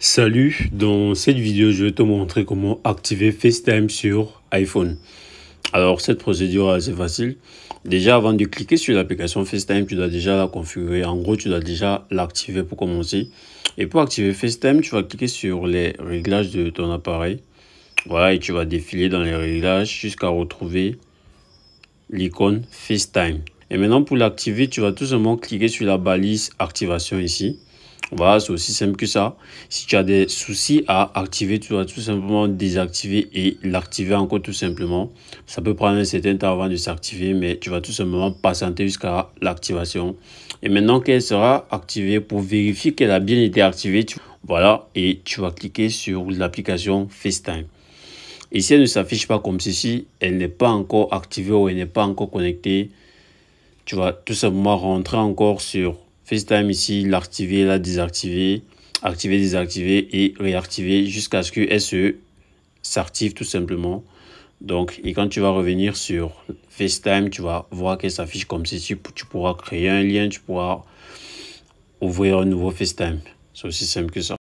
Salut, dans cette vidéo, je vais te montrer comment activer FaceTime sur iPhone. Alors, cette procédure est assez facile. Déjà, avant de cliquer sur l'application FaceTime, tu dois déjà la configurer. En gros, tu dois déjà l'activer pour commencer. Et pour activer FaceTime, tu vas cliquer sur les réglages de ton appareil. Voilà, et tu vas défiler dans les réglages jusqu'à retrouver l'icône FaceTime. Et maintenant, pour l'activer, tu vas tout simplement cliquer sur la balise activation ici. Voilà, c'est aussi simple que ça. Si tu as des soucis à activer, tu vas tout simplement désactiver et l'activer encore tout simplement. Ça peut prendre un certain temps avant de s'activer, mais tu vas tout simplement patienter jusqu'à l'activation. Et maintenant qu'elle sera activée, pour vérifier qu'elle a bien été activée, voilà, et tu vas cliquer sur l'application FaceTime. Et si elle ne s'affiche pas comme ceci, elle n'est pas encore activée ou elle n'est pas encore connectée, tu vas tout simplement rentrer encore sur FaceTime ici, l'activer, la désactiver, activer, désactiver et réactiver jusqu'à ce que SE s'active tout simplement. Donc, et quand tu vas revenir sur FaceTime, tu vas voir qu'elle s'affiche comme ceci. Tu pourras créer un lien, tu pourras ouvrir un nouveau FaceTime. C'est aussi simple que ça.